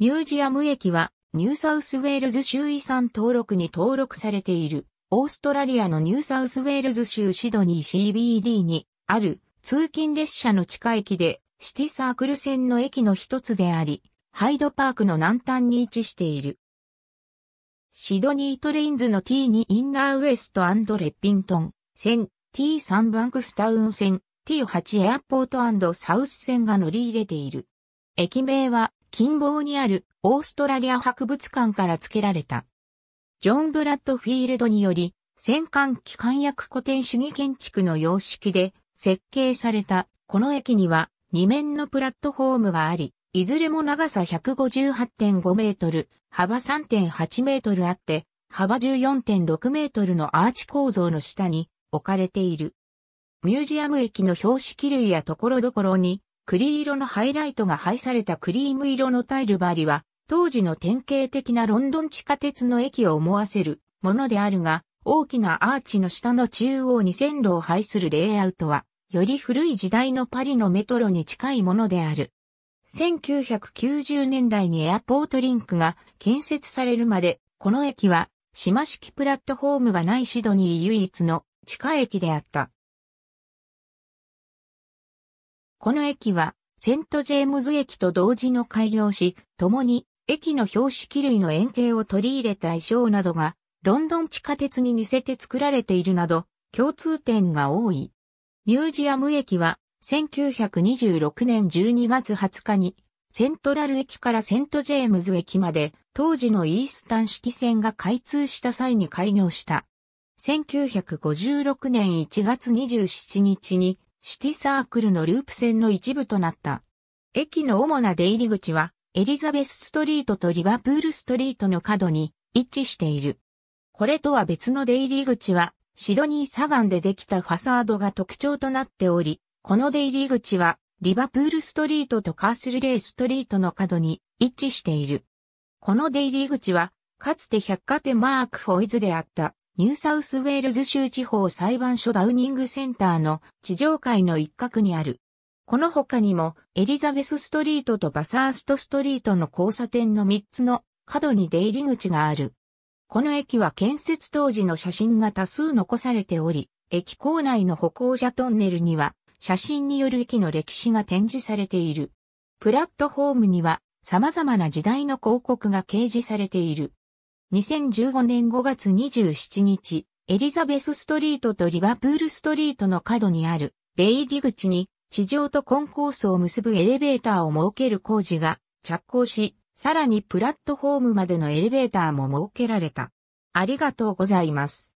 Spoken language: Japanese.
ミュージアム駅はニューサウスウェールズ州遺産登録に登録されているオーストラリアのニューサウスウェールズ州シドニー CBD にある通勤列車の地下駅でシティサークル線の駅の一つであり、ハイドパークの南端に位置している。シドニートレインズの T2 インナーウエストレッピントン線、T3 バンクスタウン線、T8 エアポートサウス線が乗り入れている。駅名は近傍にあるオーストラリア博物館から付けられた。ジョン・ブラッドフィールドにより、戦艦機関役古典主義建築の様式で設計されたこの駅には2面のプラットフォームがあり、いずれも長さ158.5メートル、幅3.8メートルあって、幅14.6メートルのアーチ構造の下に置かれている。ミュージアム駅の標識類やところどころに栗色のハイライトが配されたクリーム色のタイル張りは、当時の典型的なロンドン地下鉄の駅を思わせるものであるが、大きなアーチの下の中央に線路を配するレイアウトは、より古い時代のパリのメトロに近いものである。1990年代にエアポートリンクが建設されるまで、この駅は島式プラットフォームがないシドニー唯一の地下駅であった。この駅は、セントジェームズ駅と同時の開業し、共に駅の標識類の円形を取り入れた衣装などが、ロンドン地下鉄に似せて作られているなど、共通点が多い。ミュージアム駅は、1926年12月20日に、セントラル駅からセントジェームズ駅まで、当時のイースタン式線が開通した際に開業した。1956年1月27日に、シティサークルのループ線の一部となった。駅の主な出入り口は、エリザベスストリートとリバプールストリートの角に位置している。これとは別の出入り口は、シドニー砂岩でできたファサードが特徴となっており、この出入り口は、リバプールストリートとカースルレイストリートの角に位置している。この出入り口は、かつて百貨店マーク・ホイズであった。ニューサウスウェールズ州地方裁判所ダウニングセンターの地上階の一角にある。この他にも、エリザベスストリートとバサーストストリートの交差点の3つの角に出入り口がある。この駅は建設当時の写真が多数残されており、駅構内の歩行者トンネルには、写真による駅の歴史が展示されている。プラットホームには、様々な時代の広告が掲示されている。2015年5月27日、エリザベスストリートとリバプールストリートの角にある、出入り口に、地上とコンコースを結ぶエレベーターを設ける工事が着工し、さらにプラットフォームまでのエレベーターも設けられた。ありがとうございます。